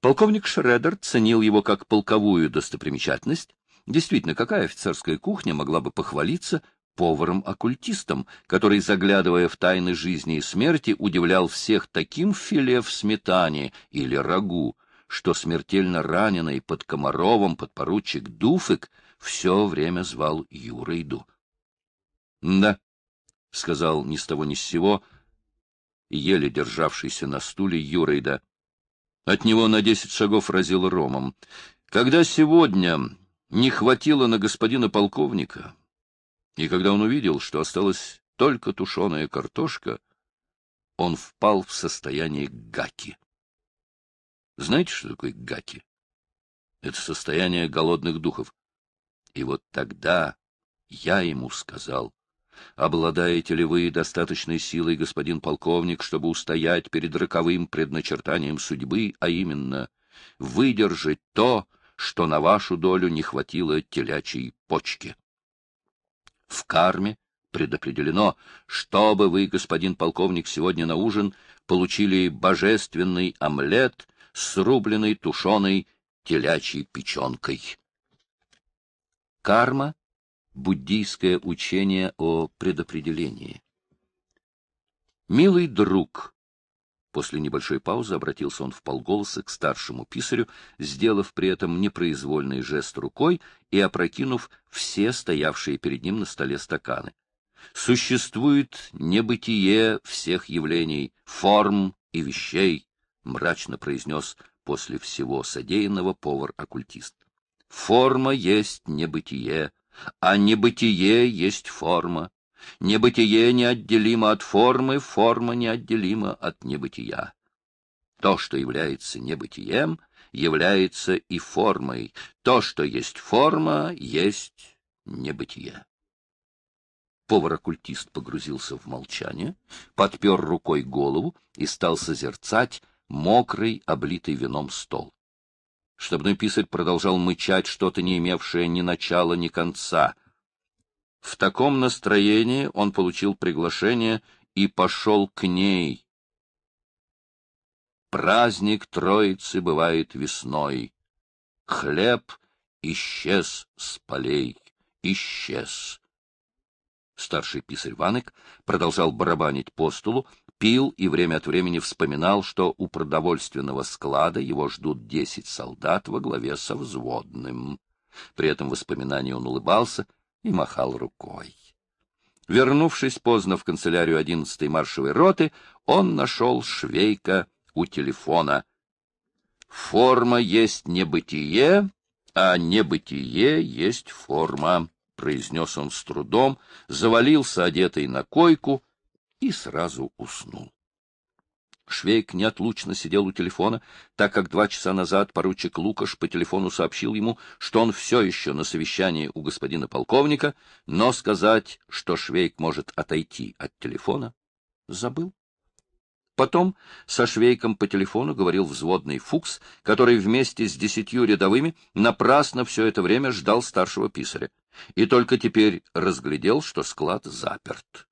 Полковник Шредер ценил его как полковую достопримечательность. Действительно, какая офицерская кухня могла бы похвалиться поваром-оккультистом, который, заглядывая в тайны жизни и смерти, удивлял всех таким филе в сметане или рагу, что смертельно раненый под Комаровым подпоручик Дуфик все время звал Юрейду. — Да, — сказал ни с того ни с сего, еле державшийся на стуле Юрейда, от него на десять шагов разил ромом. Когда сегодня не хватило на господина полковника, и когда он увидел, что осталась только тушеная картошка, он впал в состояние гаки. Знаете, что такое гаки? Это состояние голодных духов. И вот тогда я ему сказал, Обладаете ли вы достаточной силой, господин полковник, чтобы устоять перед роковым предначертанием судьбы, а именно выдержать то, что на вашу долю не хватило телячьей почки? В карме предопределено, чтобы вы, господин полковник, сегодня на ужин получили божественный омлет с рубленной тушеной телячьей печенкой. Карма буддийское учение о предопределении. «Милый друг», — после небольшой паузы обратился он в вполголоса к старшему писарю, сделав при этом непроизвольный жест рукой и опрокинув все стоявшие перед ним на столе стаканы. «Существует небытие всех явлений, форм и вещей», — мрачно произнес после всего содеянного повар-оккультист. «Форма есть небытие, а небытие есть форма. Небытие неотделимо от формы, форма неотделима от небытия. То, что является небытием, является и формой. То, что есть форма, есть небытие. Повар-оккультист погрузился в молчание, подпер рукой голову и стал созерцать мокрый, облитый вином стол. Штабной писарь продолжал мычать что-то, не имевшее ни начала, ни конца. В таком настроении он получил приглашение и пошел к ней. Праздник Троицы бывает весной. Хлеб исчез с полей, исчез. Старший писарь Ваник продолжал барабанить по столу, пил и время от времени вспоминал, что у продовольственного склада его ждут десять солдат во главе со взводным. При этом воспоминании он улыбался и махал рукой. Вернувшись поздно в канцелярию 11-й маршевой роты, он нашел швейка у телефона. «Форма есть небытие, а небытие есть форма», — произнес он с трудом, завалился одетый на койку — и сразу уснул. Швейк неотлучно сидел у телефона, так как два часа назад поручик Лукаш по телефону сообщил ему, что он все еще на совещании у господина полковника, но сказать, что Швейк может отойти от телефона, забыл. Потом со Швейком по телефону говорил взводный Фукс, который вместе с десятью рядовыми напрасно все это время ждал старшего писаря. И только теперь разглядел, что склад заперт.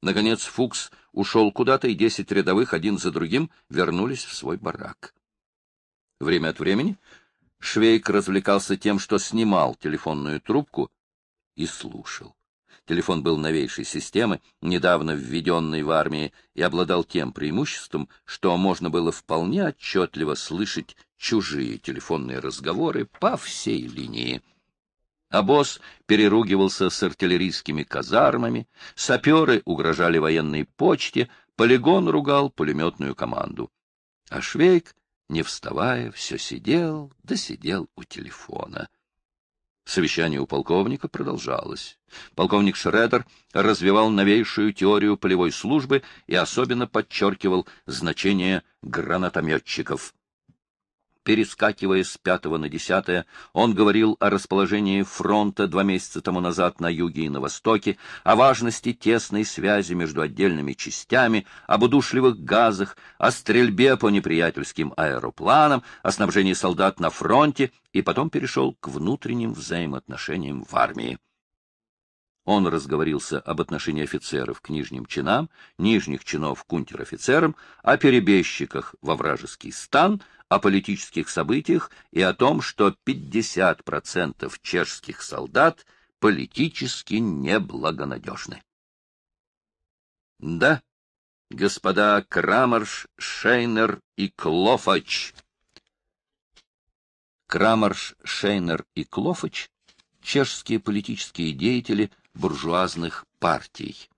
Наконец Фукс ушел куда-то, и десять рядовых один за другим вернулись в свой барак. Время от времени Швейк развлекался тем, что снимал телефонную трубку и слушал. Телефон был новейшей системы, недавно введенной в армии, и обладал тем преимуществом, что можно было вполне отчетливо слышать чужие телефонные разговоры по всей линии. Обоз а переругивался с артиллерийскими казармами, саперы угрожали военной почте, полигон ругал пулеметную команду. А Швейк, не вставая, все сидел, да сидел у телефона. Совещание у полковника продолжалось. Полковник Шредер развивал новейшую теорию полевой службы и особенно подчеркивал значение гранатометчиков — Перескакивая с пятого на десятое, он говорил о расположении фронта два месяца тому назад на юге и на востоке, о важности тесной связи между отдельными частями, об удушливых газах, о стрельбе по неприятельским аэропланам, о снабжении солдат на фронте и потом перешел к внутренним взаимоотношениям в армии. Он разговорился об отношении офицеров к нижним чинам, нижних чинов к унтер-офицерам, о перебежчиках во вражеский стан, о политических событиях и о том, что 50% чешских солдат политически неблагонадежны. Да, господа Крамарш, Шейнер и Клофач. Крамарш, Шейнер и Клофач — чешские политические деятели, буржуазных партий.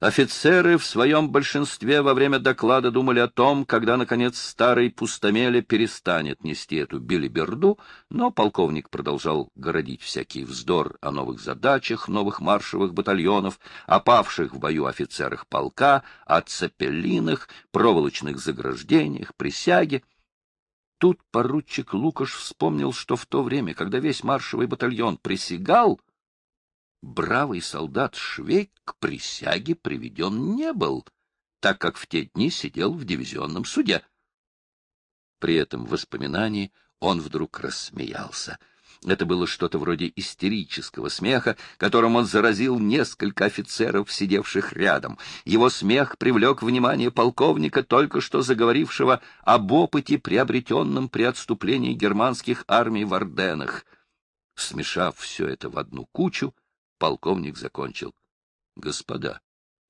Офицеры в своем большинстве во время доклада думали о том, когда, наконец, старый пустомеля перестанет нести эту билиберду, но полковник продолжал городить всякий вздор о новых задачах новых маршевых батальонов, о павших в бою офицерах полка, о цепелинах, проволочных заграждениях, присяге тут поручик Лукаш вспомнил, что в то время, когда весь маршевый батальон присягал, бравый солдат Швейк к присяге приведен не был, так как в те дни сидел в дивизионном суде. При этом воспоминании он вдруг рассмеялся — это было что-то вроде истерического смеха, которым он заразил несколько офицеров, сидевших рядом. Его смех привлек внимание полковника, только что заговорившего об опыте, приобретенном при отступлении германских армий в Орденах. Смешав все это в одну кучу, полковник закончил. — Господа,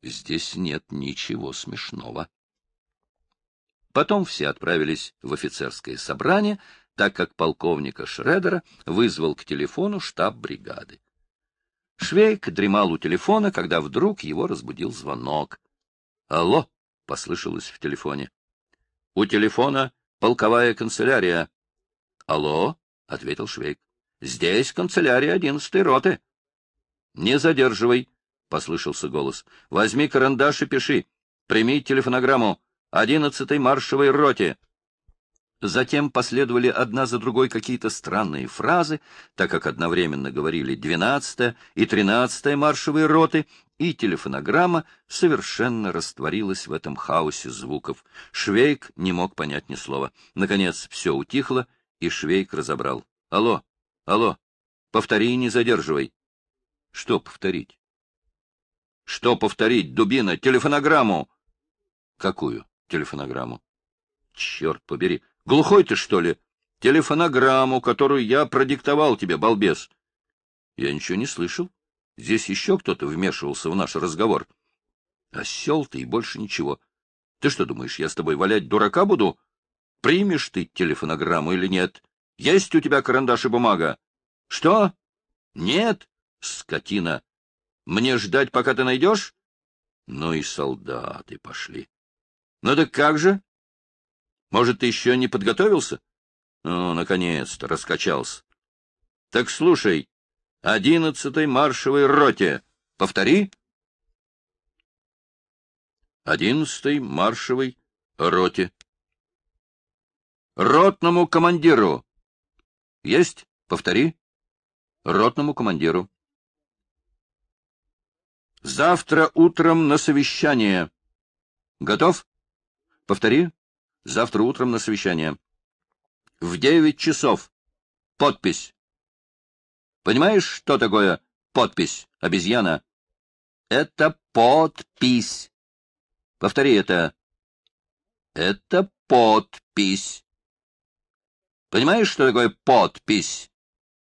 здесь нет ничего смешного. Потом все отправились в офицерское собрание — так как полковника Шредера вызвал к телефону штаб бригады. Швейк дремал у телефона, когда вдруг его разбудил звонок. «Алло!» — послышалось в телефоне. «У телефона полковая канцелярия». «Алло!» — ответил Швейк. «Здесь канцелярия одиннадцатой роты». «Не задерживай!» — послышался голос. «Возьми карандаш и пиши. Прими телефонограмму. Одиннадцатой маршевой роте. Затем последовали одна за другой какие-то странные фразы, так как одновременно говорили 12 и 13 маршевые роты, и телефонограмма совершенно растворилась в этом хаосе звуков. Швейк не мог понять ни слова. Наконец все утихло, и Швейк разобрал. — Алло, алло, повтори и не задерживай. — Что повторить? — Что повторить, дубина, телефонограмму? — Какую телефонограмму? — Черт побери! — Глухой ты, что ли? Телефонограмму, которую я продиктовал тебе, балбес. Я ничего не слышал. Здесь еще кто-то вмешивался в наш разговор. Осел ты и больше ничего. Ты что думаешь, я с тобой валять дурака буду? Примешь ты телефонограмму или нет? Есть у тебя карандаш и бумага? Что? Нет, скотина. Мне ждать, пока ты найдешь? Ну и солдаты пошли. Ну так как же? Может, ты еще не подготовился? Ну, наконец-то, раскачался. Так слушай, одиннадцатой маршевой роте. Повтори. Одиннадцатой маршевой роте. Ротному командиру. Есть? Повтори. Ротному командиру. Завтра утром на совещание. Готов? Повтори. Завтра утром на совещание. В девять часов. Подпись. Понимаешь, что такое подпись, обезьяна? Это подпись. Повтори это. Это подпись. Понимаешь, что такое подпись?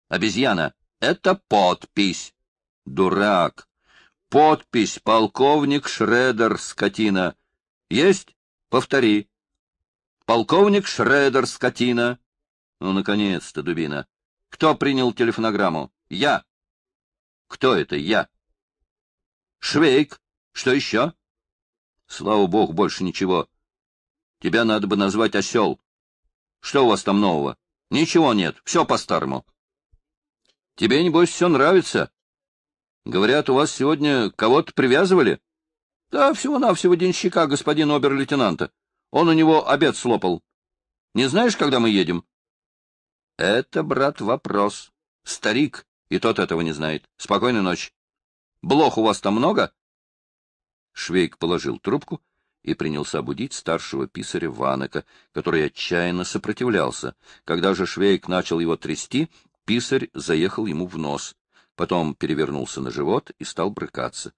Обезьяна. Это подпись. Дурак. Подпись, полковник Шредер, скотина. Есть? Повтори. Полковник Шредер, скотина. Ну, наконец-то, дубина. Кто принял телефонограмму? Я. Кто это я? Швейк. Что еще? Слава богу, больше ничего. Тебя надо бы назвать осел. Что у вас там нового? Ничего нет, все по-старому. Тебе, небось, все нравится? Говорят, у вас сегодня кого-то привязывали? Да, всего-навсего денщика, господин обер-лейтенанта. Он у него обед слопал. Не знаешь, когда мы едем? — Это, брат, вопрос. Старик, и тот этого не знает. Спокойной ночи. Блох у вас там много? Швейк положил трубку и принялся будить старшего писаря Ванека, который отчаянно сопротивлялся. Когда же Швейк начал его трясти, писарь заехал ему в нос, потом перевернулся на живот и стал брыкаться.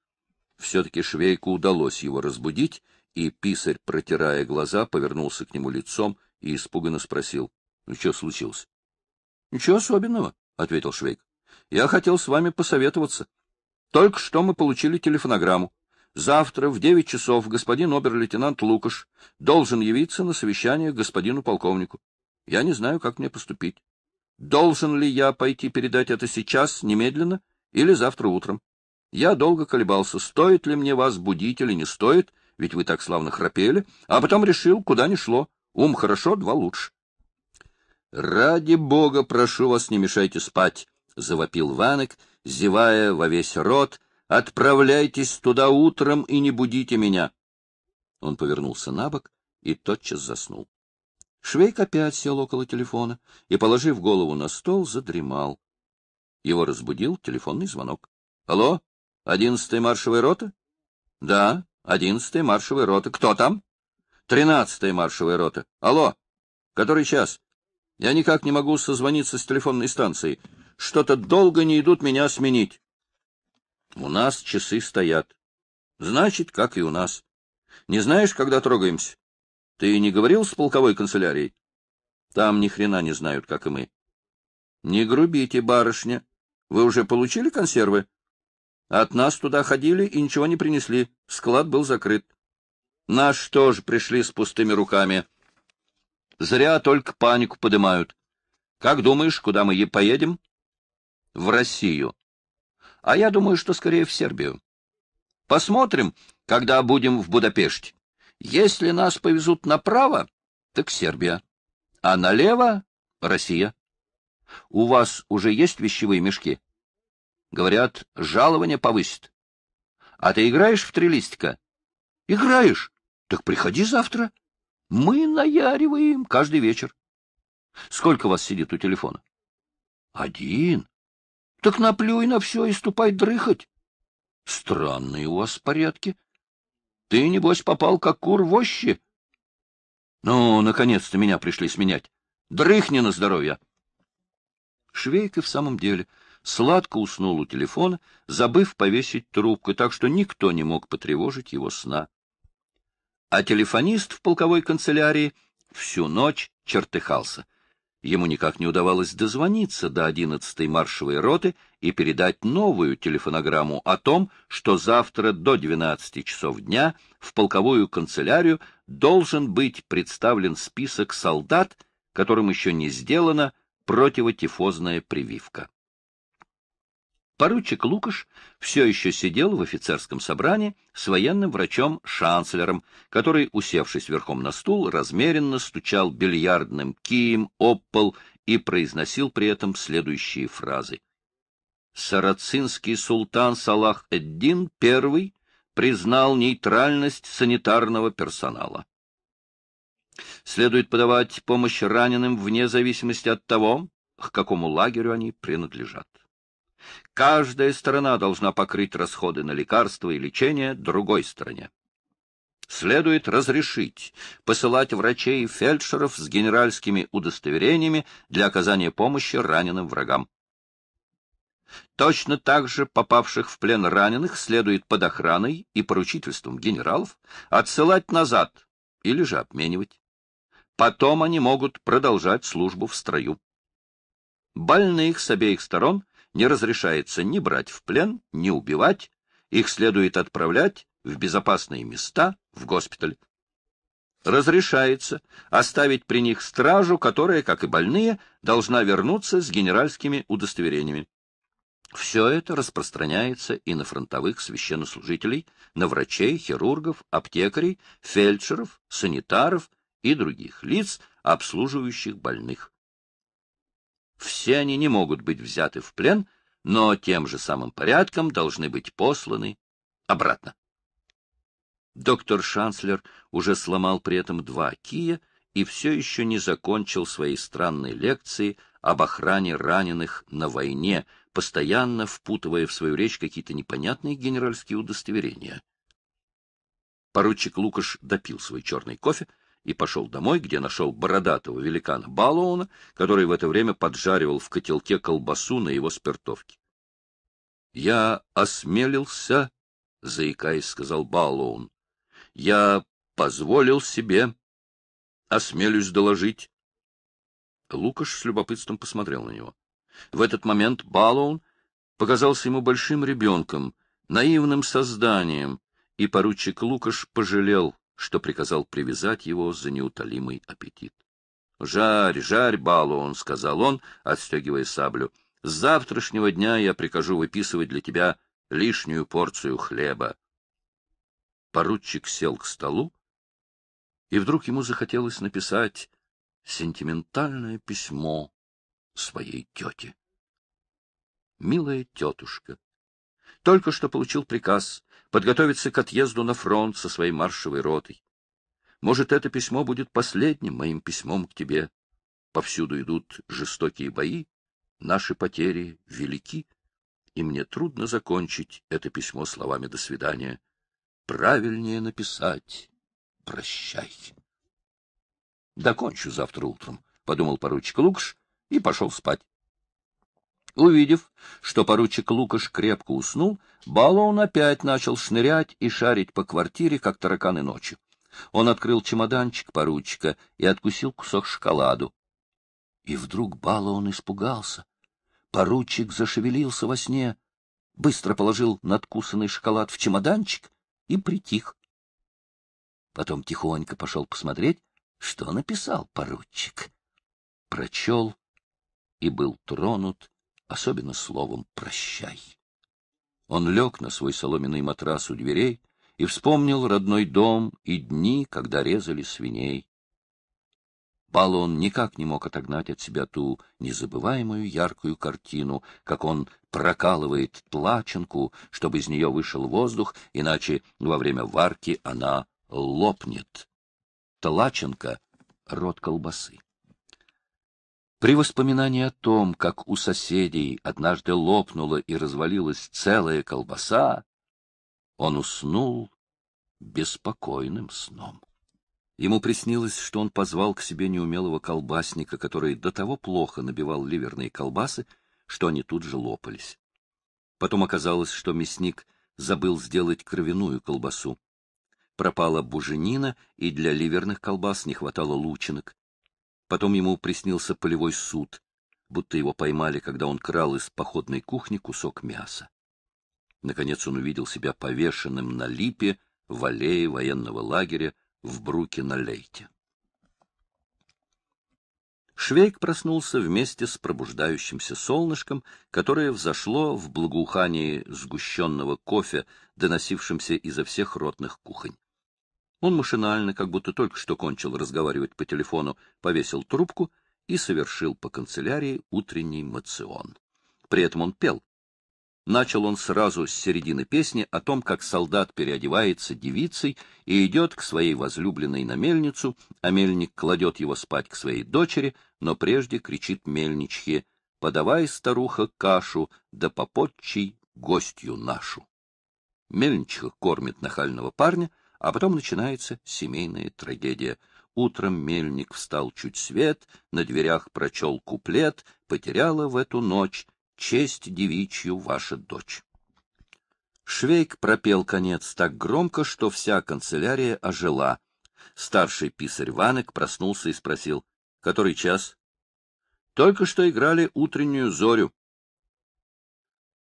Все-таки Швейку удалось его разбудить, и писарь, протирая глаза, повернулся к нему лицом и испуганно спросил. — Ну, что случилось? — Ничего особенного, — ответил Швейк. — Я хотел с вами посоветоваться. Только что мы получили телефонограмму. Завтра в девять часов господин обер-лейтенант Лукаш должен явиться на совещание к господину полковнику. Я не знаю, как мне поступить. Должен ли я пойти передать это сейчас, немедленно, или завтра утром? Я долго колебался, стоит ли мне вас будить или не стоит, ведь вы так славно храпели, а потом решил, куда ни шло. Ум хорошо, два лучше. — Ради бога, прошу вас, не мешайте спать, — завопил Ванек, зевая во весь рот. — Отправляйтесь туда утром и не будите меня. Он повернулся на бок и тотчас заснул. Швейк опять сел около телефона и, положив голову на стол, задремал. Его разбудил телефонный звонок. — Алло, одиннадцатая маршевая рота? — Да, Одиннадцатая маршевая рота. Кто там? Тринадцатая маршевая рота. Алло. Который час? Я никак не могу созвониться с телефонной станцией. Что-то долго не идут меня сменить. У нас часы стоят. Значит, как и у нас. Не знаешь, когда трогаемся? Ты не говорил с полковой канцелярией? Там ни хрена не знают, как и мы. Не грубите, барышня. Вы уже получили консервы? От нас туда ходили и ничего не принесли. Склад был закрыт. Наш тоже пришли с пустыми руками. Зря только панику поднимают. Как думаешь, куда мы поедем? В Россию. А я думаю, что скорее в Сербию. Посмотрим, когда будем в Будапеште. Если нас повезут направо, так Сербия. А налево — Россия. У вас уже есть вещевые мешки? Говорят, жалование повысит. А ты играешь в три листика? Играешь? Так приходи завтра. Мы наяриваем каждый вечер. Сколько вас сидит у телефона? Один. Так наплюй на все и ступай дрыхать. Странные у вас порядки. Ты, небось, попал как кур в ощи. Ну, наконец-то меня пришли сменять. Дрыхни на здоровье. Швейка в самом деле сладко уснул у телефона, забыв повесить трубку, так что никто не мог потревожить его сна. А телефонист в полковой канцелярии всю ночь чертыхался. Ему никак не удавалось дозвониться до одиннадцатой маршевой роты и передать новую телефонограмму о том, что завтра до 12 часов дня в полковую канцелярию должен быть представлен список солдат, которым еще не сделана противотифозная прививка. Поручик Лукаш все еще сидел в офицерском собрании с военным врачом-шанцлером, который, усевшись верхом на стул, размеренно стучал бильярдным кием об пол и произносил при этом следующие фразы. Сарацинский султан Салах Эддин I признал нейтральность санитарного персонала. Следует подавать помощь раненым вне зависимости от того, к какому лагерю они принадлежат. Каждая сторона должна покрыть расходы на лекарства и лечение другой стране. Следует разрешить посылать врачей и фельдшеров с генеральскими удостоверениями для оказания помощи раненым врагам. Точно так же попавших в плен раненых следует под охраной и поручительством генералов отсылать назад или же обменивать. Потом они могут продолжать службу в строю. Больных с обеих сторон не разрешается ни брать в плен, ни убивать, их следует отправлять в безопасные места, в госпиталь. Разрешается оставить при них стражу, которая, как и больные, должна вернуться с генеральскими удостоверениями. Все это распространяется и на фронтовых священнослужителей, на врачей, хирургов, аптекарей, фельдшеров, санитаров и других лиц, обслуживающих больных все они не могут быть взяты в плен, но тем же самым порядком должны быть посланы обратно. Доктор Шанслер уже сломал при этом два кия и все еще не закончил своей странной лекции об охране раненых на войне, постоянно впутывая в свою речь какие-то непонятные генеральские удостоверения. Поручик Лукаш допил свой черный кофе, и пошел домой, где нашел бородатого великана Балуона, который в это время поджаривал в котелке колбасу на его спиртовке. — Я осмелился, — заикаясь, сказал Балуон. — Я позволил себе. Осмелюсь доложить. Лукаш с любопытством посмотрел на него. В этот момент Балуон показался ему большим ребенком, наивным созданием, и поручик Лукаш пожалел что приказал привязать его за неутолимый аппетит. — Жарь, жарь, балу, он сказал он, отстегивая саблю. — С завтрашнего дня я прикажу выписывать для тебя лишнюю порцию хлеба. Поручик сел к столу, и вдруг ему захотелось написать сентиментальное письмо своей тете. «Милая тетушка, только что получил приказ подготовиться к отъезду на фронт со своей маршевой ротой. Может, это письмо будет последним моим письмом к тебе. Повсюду идут жестокие бои, наши потери велики, и мне трудно закончить это письмо словами «до свидания». Правильнее написать «прощай». «Докончу завтра утром», — подумал поручик Лукш и пошел спать. Увидев, что поручик Лукаш крепко уснул, Баллоун опять начал шнырять и шарить по квартире, как тараканы ночи. Он открыл чемоданчик поручика и откусил кусок шоколаду. И вдруг Баллоун испугался. Поручик зашевелился во сне, быстро положил надкусанный шоколад в чемоданчик и притих. Потом тихонько пошел посмотреть, что написал поручик. Прочел и был тронут особенно словом «прощай». Он лег на свой соломенный матрас у дверей и вспомнил родной дом и дни, когда резали свиней. Баллон никак не мог отогнать от себя ту незабываемую яркую картину, как он прокалывает тлаченку, чтобы из нее вышел воздух, иначе во время варки она лопнет. Тлаченка — рот колбасы. При воспоминании о том, как у соседей однажды лопнула и развалилась целая колбаса, он уснул беспокойным сном. Ему приснилось, что он позвал к себе неумелого колбасника, который до того плохо набивал ливерные колбасы, что они тут же лопались. Потом оказалось, что мясник забыл сделать кровяную колбасу. Пропала буженина, и для ливерных колбас не хватало лучинок. Потом ему приснился полевой суд, будто его поймали, когда он крал из походной кухни кусок мяса. Наконец он увидел себя повешенным на липе в аллее военного лагеря в Бруке-на-Лейте. Швейк проснулся вместе с пробуждающимся солнышком, которое взошло в благоухании сгущенного кофе, доносившимся изо всех ротных кухонь. Он машинально, как будто только что кончил разговаривать по телефону, повесил трубку и совершил по канцелярии утренний мацион. При этом он пел. Начал он сразу с середины песни о том, как солдат переодевается девицей и идет к своей возлюбленной на мельницу, а мельник кладет его спать к своей дочери, но прежде кричит мельничке: «Подавай, старуха, кашу, да попотчий гостью нашу». Мельничка кормит нахального парня — а потом начинается семейная трагедия. Утром мельник встал чуть свет, на дверях прочел куплет, потеряла в эту ночь честь девичью ваша дочь. Швейк пропел конец так громко, что вся канцелярия ожила. Старший писарь Ванек проснулся и спросил, который час? Только что играли утреннюю зорю.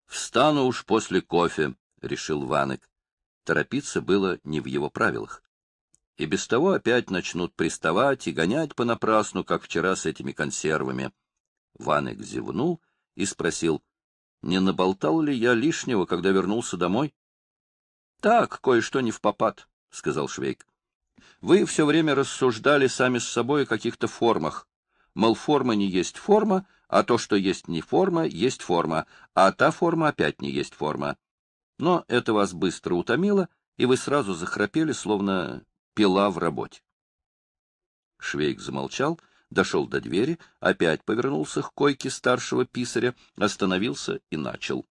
Встану уж после кофе, — решил Ванек. Торопиться было не в его правилах. И без того опять начнут приставать и гонять понапрасну, как вчера с этими консервами. Ванек зевнул и спросил, не наболтал ли я лишнего, когда вернулся домой? — Так, кое-что не в попад, — сказал Швейк. — Вы все время рассуждали сами с собой о каких-то формах. Мол, форма не есть форма, а то, что есть не форма, есть форма, а та форма опять не есть форма но это вас быстро утомило, и вы сразу захрапели, словно пила в работе. Швейк замолчал, дошел до двери, опять повернулся к койке старшего писаря, остановился и начал.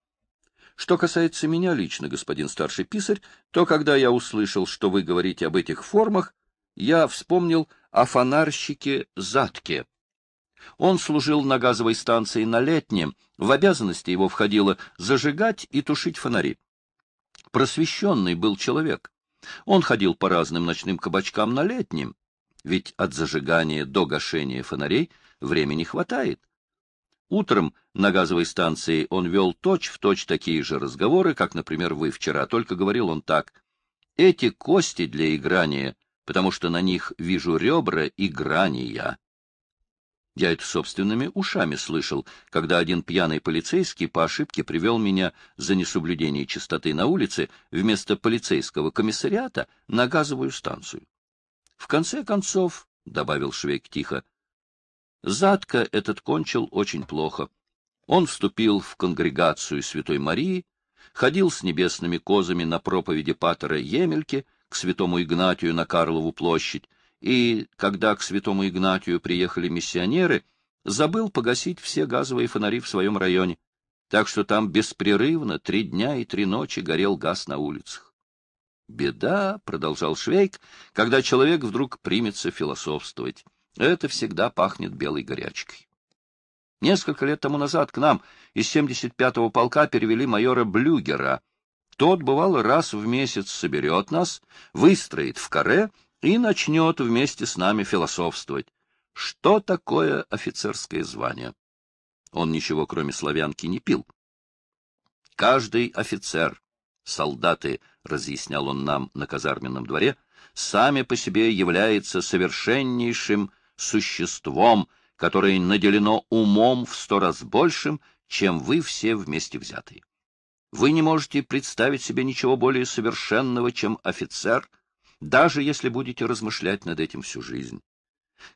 Что касается меня лично, господин старший писарь, то когда я услышал, что вы говорите об этих формах, я вспомнил о фонарщике Затке. Он служил на газовой станции на Летнем, в обязанности его входило зажигать и тушить фонари просвещенный был человек. Он ходил по разным ночным кабачкам на летнем, ведь от зажигания до гашения фонарей времени хватает. Утром на газовой станции он вел точь-в-точь точь такие же разговоры, как, например, вы вчера, только говорил он так. «Эти кости для играния, потому что на них вижу ребра и грани я». Я это собственными ушами слышал, когда один пьяный полицейский по ошибке привел меня за несоблюдение чистоты на улице вместо полицейского комиссариата на газовую станцию. В конце концов, — добавил Швейк тихо, — Задка этот кончил очень плохо. Он вступил в конгрегацию Святой Марии, ходил с небесными козами на проповеди патера Емельки к святому Игнатию на Карлову площадь, и, когда к святому Игнатию приехали миссионеры, забыл погасить все газовые фонари в своем районе, так что там беспрерывно три дня и три ночи горел газ на улицах. «Беда», — продолжал Швейк, — «когда человек вдруг примется философствовать. Это всегда пахнет белой горячкой». Несколько лет тому назад к нам из 75-го полка перевели майора Блюгера. Тот, бывало, раз в месяц соберет нас, выстроит в каре — и начнет вместе с нами философствовать. Что такое офицерское звание? Он ничего, кроме славянки, не пил. Каждый офицер, солдаты, разъяснял он нам на казарменном дворе, сами по себе является совершеннейшим существом, которое наделено умом в сто раз большим, чем вы все вместе взятые. Вы не можете представить себе ничего более совершенного, чем офицер — даже если будете размышлять над этим всю жизнь.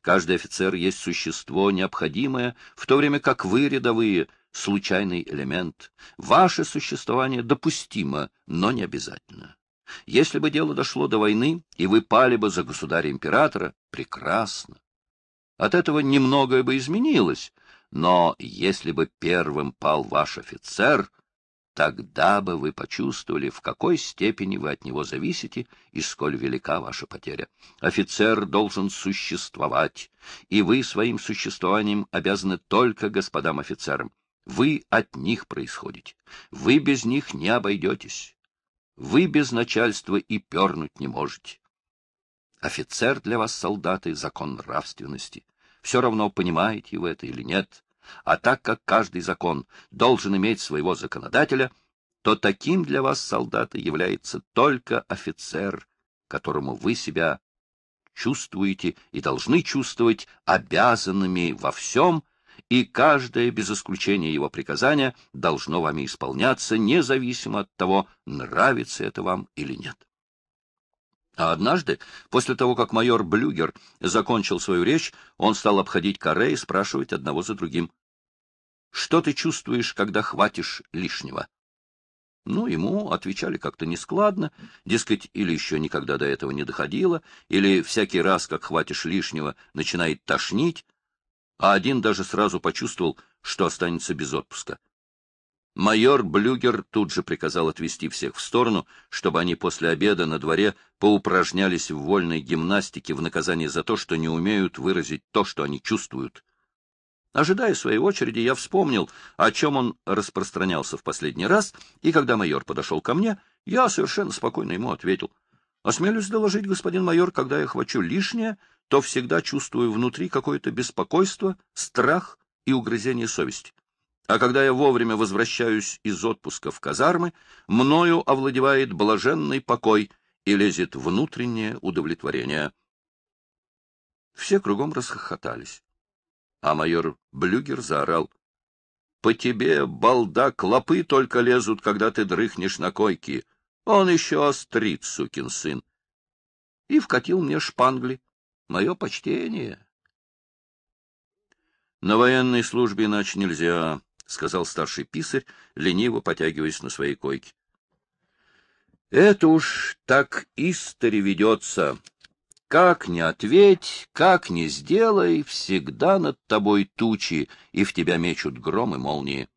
Каждый офицер есть существо необходимое, в то время как вы, рядовые, случайный элемент. Ваше существование допустимо, но не обязательно. Если бы дело дошло до войны, и вы пали бы за государя-императора, прекрасно. От этого немногое бы изменилось, но если бы первым пал ваш офицер, Тогда бы вы почувствовали, в какой степени вы от него зависите и сколь велика ваша потеря. Офицер должен существовать, и вы своим существованием обязаны только господам офицерам. Вы от них происходите. Вы без них не обойдетесь. Вы без начальства и пернуть не можете. Офицер для вас, солдаты, закон нравственности. Все равно, понимаете вы это или нет, а так как каждый закон должен иметь своего законодателя, то таким для вас, солдаты, является только офицер, которому вы себя чувствуете и должны чувствовать обязанными во всем, и каждое, без исключения его приказания, должно вами исполняться, независимо от того, нравится это вам или нет. А однажды, после того, как майор Блюгер закончил свою речь, он стал обходить каре и спрашивать одного за другим. «Что ты чувствуешь, когда хватишь лишнего?» Ну, ему отвечали как-то нескладно, дескать, или еще никогда до этого не доходило, или всякий раз, как хватишь лишнего, начинает тошнить, а один даже сразу почувствовал, что останется без отпуска. Майор Блюгер тут же приказал отвести всех в сторону, чтобы они после обеда на дворе поупражнялись в вольной гимнастике в наказание за то, что не умеют выразить то, что они чувствуют. Ожидая своей очереди, я вспомнил, о чем он распространялся в последний раз, и когда майор подошел ко мне, я совершенно спокойно ему ответил. «Осмелюсь доложить, господин майор, когда я хвачу лишнее, то всегда чувствую внутри какое-то беспокойство, страх и угрызение совести. А когда я вовремя возвращаюсь из отпуска в казармы, мною овладевает блаженный покой и лезет внутреннее удовлетворение. Все кругом расхохотались. А майор Блюгер заорал. — По тебе, балда, клопы только лезут, когда ты дрыхнешь на койке. Он еще острит, сукин сын. И вкатил мне шпангли. Мое почтение. На военной службе иначе нельзя. — сказал старший писарь, лениво потягиваясь на своей койке. — Это уж так истори ведется. Как не ответь, как не сделай, всегда над тобой тучи, и в тебя мечут гром и молнии.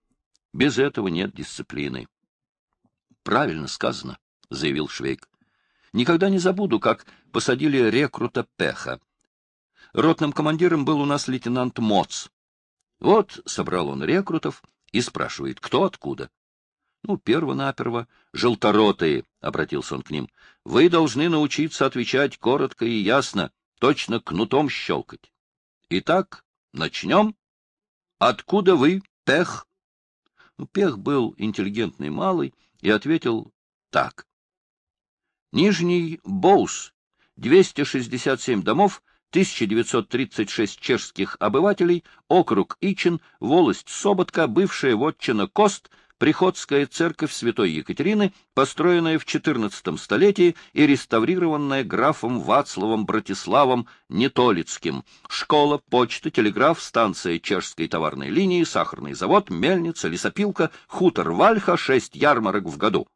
Без этого нет дисциплины. — Правильно сказано, — заявил Швейк. — Никогда не забуду, как посадили рекрута Пеха. Ротным командиром был у нас лейтенант Моц. Вот собрал он рекрутов и спрашивает, кто откуда. Ну, перво-наперво, желторотые, — обратился он к ним, — вы должны научиться отвечать коротко и ясно, точно кнутом щелкать. Итак, начнем. Откуда вы, Пех? Ну, Пех был интеллигентный малый и ответил так. Нижний Боус, 267 домов, 1936 чешских обывателей, округ Ичин, волость Соботка, бывшая вотчина Кост, приходская церковь святой Екатерины, построенная в XIV столетии и реставрированная графом Вацлавом Братиславом Нетолицким, школа, почта, телеграф, станция чешской товарной линии, сахарный завод, мельница, лесопилка, хутор Вальха, шесть ярмарок в году.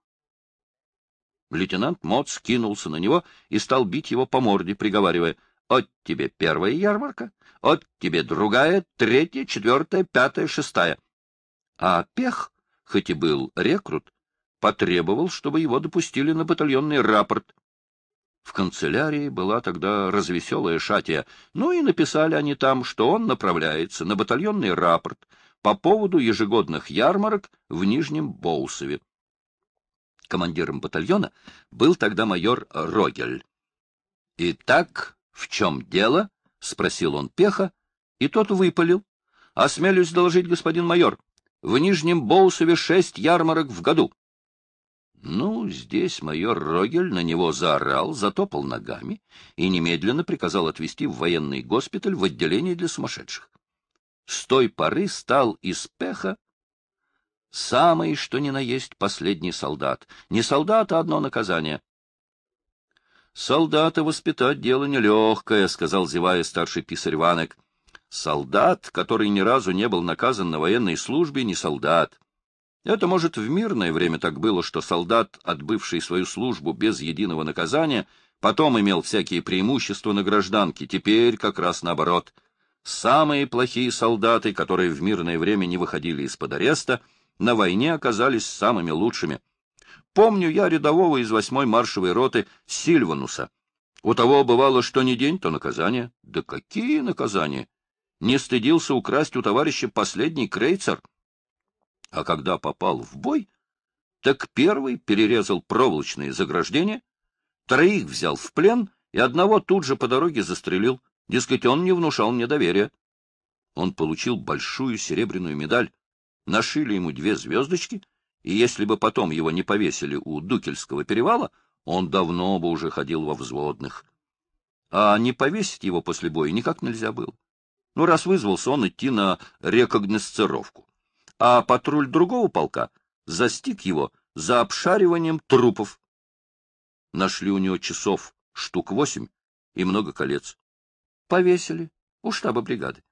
Лейтенант Моц кинулся на него и стал бить его по морде, приговаривая — от тебе первая ярмарка, от тебе другая, третья, четвертая, пятая, шестая. А Пех, хоть и был рекрут, потребовал, чтобы его допустили на батальонный рапорт. В канцелярии была тогда развеселая шатия, ну и написали они там, что он направляется на батальонный рапорт по поводу ежегодных ярмарок в Нижнем Боусове. Командиром батальона был тогда майор Рогель. И так. В чем дело? — спросил он Пеха, и тот выпалил. — Осмелюсь доложить, господин майор, в Нижнем Боусове шесть ярмарок в году. Ну, здесь майор Рогель на него заорал, затопал ногами и немедленно приказал отвезти в военный госпиталь в отделение для сумасшедших. С той поры стал из пеха самый, что ни на есть, последний солдат. Не солдат, а одно наказание. Солдата воспитать дело нелегкое, — сказал, зевая старший писарь Ванек. Солдат, который ни разу не был наказан на военной службе, не солдат. Это, может, в мирное время так было, что солдат, отбывший свою службу без единого наказания, потом имел всякие преимущества на гражданке, теперь как раз наоборот. Самые плохие солдаты, которые в мирное время не выходили из-под ареста, на войне оказались самыми лучшими. Помню я рядового из восьмой маршевой роты Сильвануса. У того бывало, что ни день, то наказание. Да какие наказания! Не стыдился украсть у товарища последний крейцер. А когда попал в бой, так первый перерезал проволочные заграждения, троих взял в плен и одного тут же по дороге застрелил. Дескать, он не внушал мне доверия. Он получил большую серебряную медаль. Нашили ему две звездочки — и если бы потом его не повесили у Дукельского перевала, он давно бы уже ходил во взводных. А не повесить его после боя никак нельзя было. Ну, раз вызвался он идти на рекогносцировку. А патруль другого полка застиг его за обшариванием трупов. Нашли у него часов штук восемь и много колец. Повесили у штаба бригады.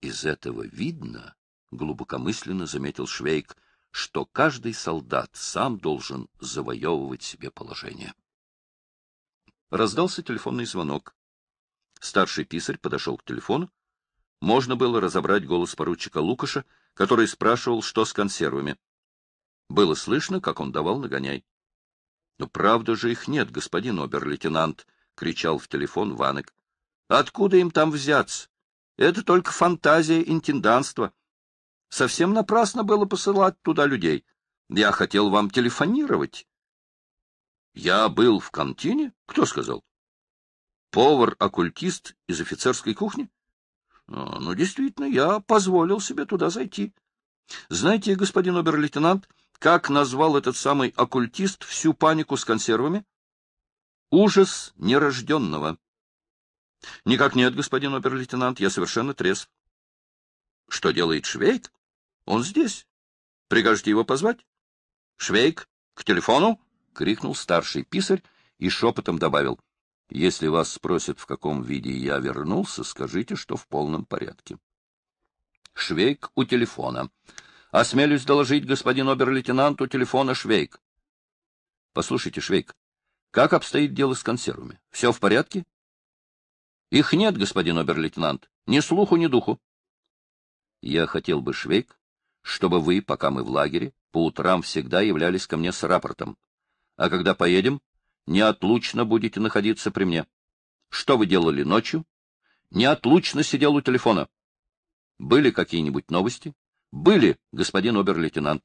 Из этого видно, — глубокомысленно заметил Швейк, что каждый солдат сам должен завоевывать себе положение. Раздался телефонный звонок. Старший писарь подошел к телефону. Можно было разобрать голос поручика Лукаша, который спрашивал, что с консервами. Было слышно, как он давал нагоняй. «Ну, — Но правда же их нет, господин обер-лейтенант, — кричал в телефон Ванек. — Откуда им там взяться? Это только фантазия интенданства. Совсем напрасно было посылать туда людей. Я хотел вам телефонировать. Я был в контине? Кто сказал? Повар-оккультист из офицерской кухни? А, ну, действительно, я позволил себе туда зайти. Знаете, господин обер-лейтенант, как назвал этот самый оккультист всю панику с консервами? Ужас нерожденного. Никак нет, господин обер-лейтенант, я совершенно трезв. Что делает Швейк? Он здесь. Прикажете его позвать? — Швейк, к телефону! — крикнул старший писарь и шепотом добавил. — Если вас спросят, в каком виде я вернулся, скажите, что в полном порядке. Швейк у телефона. — Осмелюсь доложить господин обер-лейтенанту телефона Швейк. — Послушайте, Швейк, как обстоит дело с консервами? Все в порядке? — Их нет, господин обер-лейтенант. Ни слуху, ни духу. — Я хотел бы, Швейк, чтобы вы, пока мы в лагере, по утрам всегда являлись ко мне с рапортом. А когда поедем, неотлучно будете находиться при мне. Что вы делали ночью? Неотлучно сидел у телефона. Были какие-нибудь новости? Были, господин обер-лейтенант.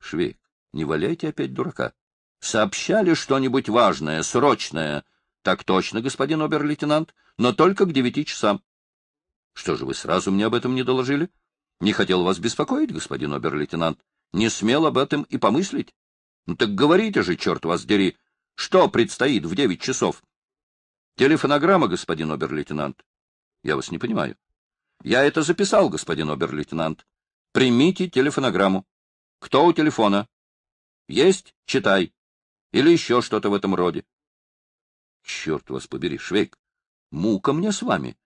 Швейк, не валяйте опять дурака. Сообщали что-нибудь важное, срочное? Так точно, господин обер-лейтенант, но только к девяти часам. Что же вы сразу мне об этом не доложили? — не хотел вас беспокоить, господин обер-лейтенант. Не смел об этом и помыслить. Ну так говорите же, черт вас дери, что предстоит в девять часов? Телефонограмма, господин обер-лейтенант. Я вас не понимаю. Я это записал, господин обер-лейтенант. Примите телефонограмму. Кто у телефона? Есть? Читай. Или еще что-то в этом роде. Черт вас побери, Швейк. Мука мне с вами.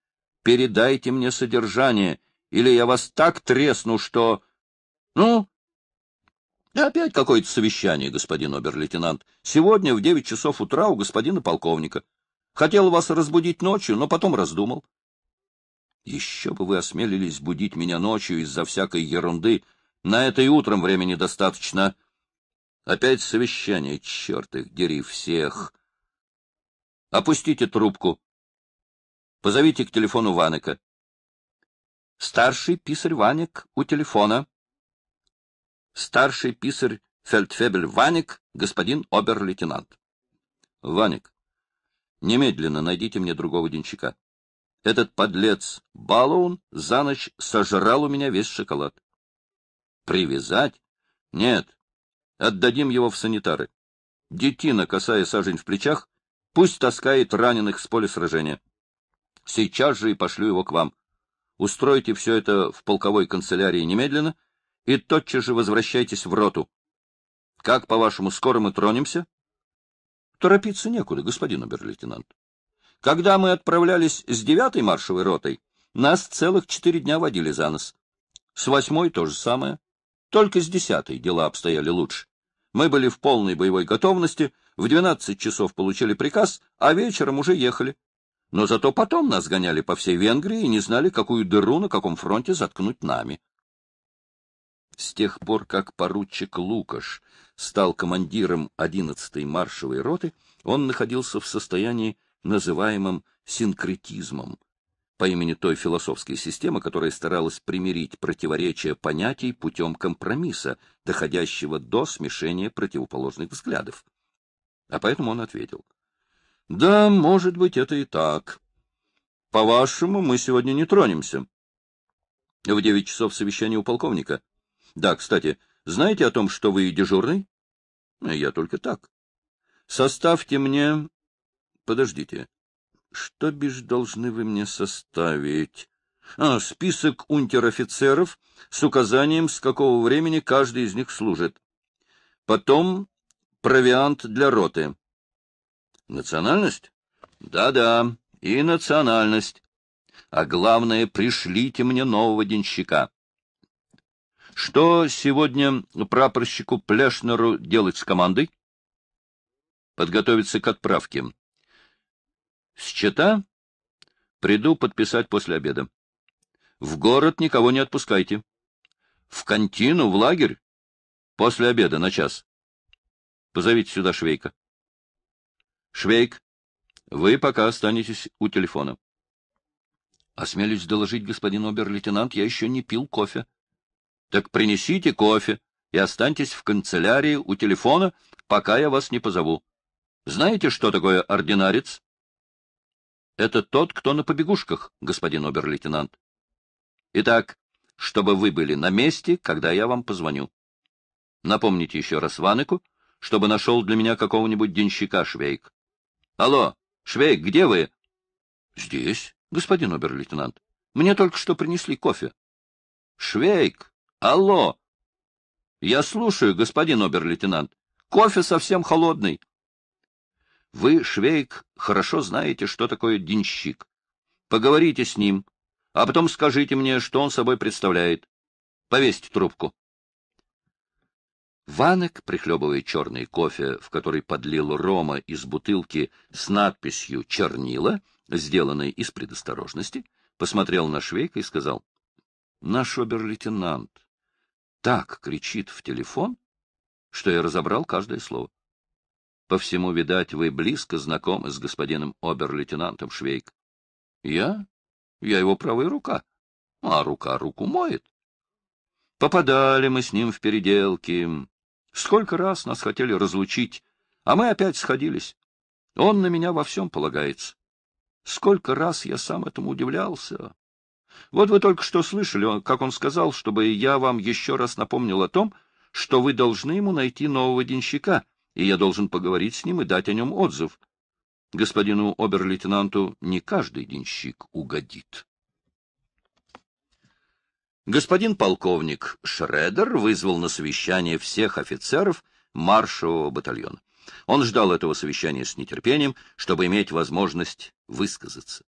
Передайте мне содержание — или я вас так тресну, что... Ну, опять какое-то совещание, господин обер-лейтенант. Сегодня в девять часов утра у господина полковника. Хотел вас разбудить ночью, но потом раздумал. Еще бы вы осмелились будить меня ночью из-за всякой ерунды. На это и утром времени достаточно. Опять совещание, черт их, дери всех. Опустите трубку. Позовите к телефону Ванека. Старший писарь Ваник у телефона. Старший писарь Фельдфебель Ваник, господин обер-лейтенант. Ваник, немедленно найдите мне другого денщика. Этот подлец Балоун за ночь сожрал у меня весь шоколад. Привязать? Нет. Отдадим его в санитары. Детина, касая сажень в плечах, пусть таскает раненых с поля сражения. Сейчас же и пошлю его к вам. Устройте все это в полковой канцелярии немедленно и тотчас же возвращайтесь в роту. Как, по-вашему, скоро мы тронемся? Торопиться некуда, господин обер-лейтенант. Когда мы отправлялись с девятой маршевой ротой, нас целых четыре дня водили за нос. С восьмой то же самое. Только с десятой дела обстояли лучше. Мы были в полной боевой готовности, в двенадцать часов получили приказ, а вечером уже ехали. Но зато потом нас гоняли по всей Венгрии и не знали, какую дыру на каком фронте заткнуть нами. С тех пор, как поручик Лукаш стал командиром 11-й маршевой роты, он находился в состоянии, называемом синкретизмом, по имени той философской системы, которая старалась примирить противоречия понятий путем компромисса, доходящего до смешения противоположных взглядов. А поэтому он ответил — да, может быть, это и так. По-вашему, мы сегодня не тронемся. В девять часов совещание у полковника. Да, кстати, знаете о том, что вы дежурный? Я только так. Составьте мне... Подождите. Что бишь должны вы мне составить? А, список унтер-офицеров с указанием, с какого времени каждый из них служит. Потом провиант для роты. Национальность? Да-да, и национальность. А главное, пришлите мне нового денщика. Что сегодня прапорщику Плешнеру делать с командой? Подготовиться к отправке. Счета? Приду подписать после обеда. В город никого не отпускайте. В контину, в лагерь. После обеда, на час. Позовите сюда швейка. Швейк, вы пока останетесь у телефона. Осмелюсь доложить, господин обер-лейтенант, я еще не пил кофе. Так принесите кофе и останьтесь в канцелярии у телефона, пока я вас не позову. Знаете, что такое ординарец? Это тот, кто на побегушках, господин обер-лейтенант. Итак, чтобы вы были на месте, когда я вам позвоню. Напомните еще раз Ванику, чтобы нашел для меня какого-нибудь денщика Швейк. Алло, Швейк, где вы? — Здесь, господин обер-лейтенант. Мне только что принесли кофе. — Швейк, алло! — Я слушаю, господин обер-лейтенант. Кофе совсем холодный. — Вы, Швейк, хорошо знаете, что такое денщик. Поговорите с ним, а потом скажите мне, что он собой представляет. Повесьте трубку. Ванек, прихлебывая черный кофе, в который подлил рома из бутылки с надписью «Чернила», сделанной из предосторожности, посмотрел на Швейка и сказал, «Наш обер-лейтенант так кричит в телефон, что я разобрал каждое слово. По всему, видать, вы близко знакомы с господином обер-лейтенантом Швейк. Я? Я его правая рука. А рука руку моет. Попадали мы с ним в переделки. Сколько раз нас хотели разлучить, а мы опять сходились. Он на меня во всем полагается. Сколько раз я сам этому удивлялся. Вот вы только что слышали, как он сказал, чтобы я вам еще раз напомнил о том, что вы должны ему найти нового денщика, и я должен поговорить с ним и дать о нем отзыв. Господину обер-лейтенанту не каждый денщик угодит. Господин полковник Шредер вызвал на совещание всех офицеров маршевого батальона. Он ждал этого совещания с нетерпением, чтобы иметь возможность высказаться.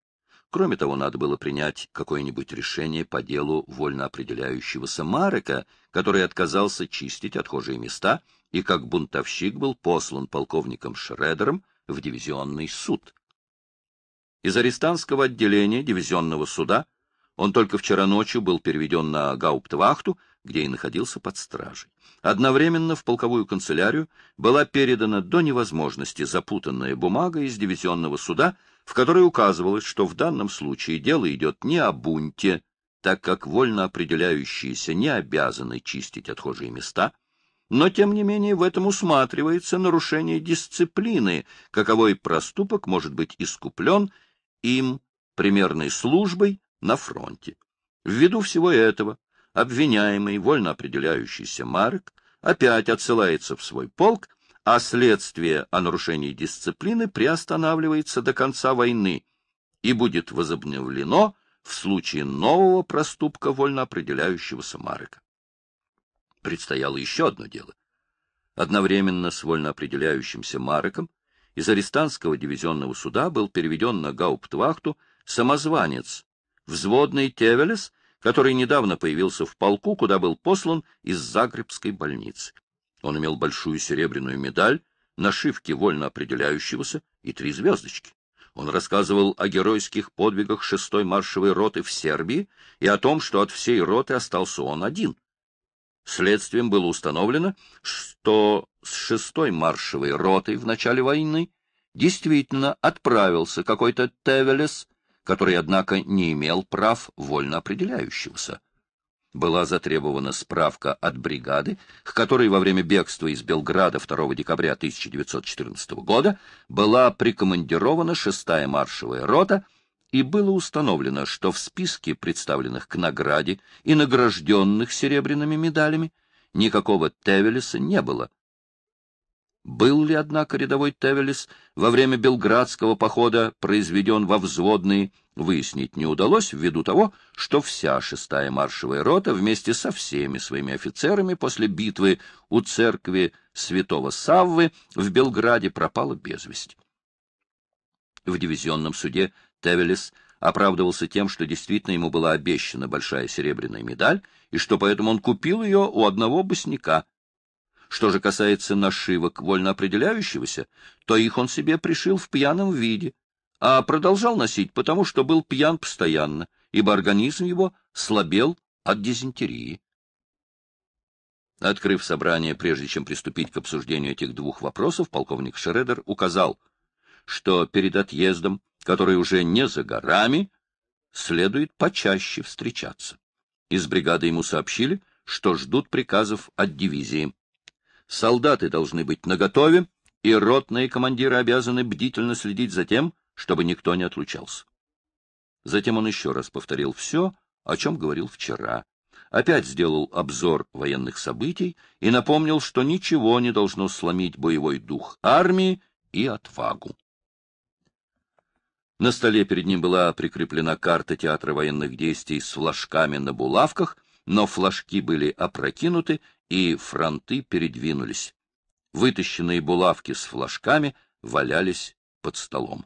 Кроме того, надо было принять какое-нибудь решение по делу вольно определяющегося Марека, который отказался чистить отхожие места и как бунтовщик был послан полковником Шредером в дивизионный суд. Из арестантского отделения дивизионного суда он только вчера ночью был переведен на гауптвахту, где и находился под стражей. Одновременно в полковую канцелярию была передана до невозможности запутанная бумага из дивизионного суда, в которой указывалось, что в данном случае дело идет не о бунте, так как вольно определяющиеся не обязаны чистить отхожие места, но, тем не менее, в этом усматривается нарушение дисциплины, каковой проступок может быть искуплен им примерной службой на фронте. Ввиду всего этого обвиняемый, вольно определяющийся Марк, опять отсылается в свой полк, а следствие о нарушении дисциплины приостанавливается до конца войны и будет возобновлено в случае нового проступка вольно определяющегося Марка. Предстояло еще одно дело. Одновременно с вольно определяющимся Марком из арестантского дивизионного суда был переведен на гауптвахту самозванец взводный Тевелес, который недавно появился в полку, куда был послан из Загребской больницы. Он имел большую серебряную медаль, нашивки вольно определяющегося и три звездочки. Он рассказывал о геройских подвигах шестой маршевой роты в Сербии и о том, что от всей роты остался он один. Следствием было установлено, что с шестой маршевой ротой в начале войны действительно отправился какой-то Тевелес который, однако, не имел прав вольно определяющегося. Была затребована справка от бригады, к которой во время бегства из Белграда 2 декабря 1914 года была прикомандирована 6-я маршевая рота, и было установлено, что в списке представленных к награде и награжденных серебряными медалями никакого Тевелеса не было — был ли, однако, рядовой Тевелис во время Белградского похода произведен во взводные, выяснить не удалось ввиду того, что вся шестая маршевая рота вместе со всеми своими офицерами после битвы у церкви святого Саввы в Белграде пропала без вести. В дивизионном суде Тевелис оправдывался тем, что действительно ему была обещана большая серебряная медаль, и что поэтому он купил ее у одного босняка, что же касается нашивок вольно определяющегося, то их он себе пришил в пьяном виде, а продолжал носить, потому что был пьян постоянно, ибо организм его слабел от дизентерии. Открыв собрание, прежде чем приступить к обсуждению этих двух вопросов, полковник Шредер указал, что перед отъездом, который уже не за горами, следует почаще встречаться. Из бригады ему сообщили, что ждут приказов от дивизии. Солдаты должны быть наготове, и ротные командиры обязаны бдительно следить за тем, чтобы никто не отлучался. Затем он еще раз повторил все, о чем говорил вчера. Опять сделал обзор военных событий и напомнил, что ничего не должно сломить боевой дух армии и отвагу. На столе перед ним была прикреплена карта театра военных действий с флажками на булавках, но флажки были опрокинуты, и фронты передвинулись. Вытащенные булавки с флажками валялись под столом.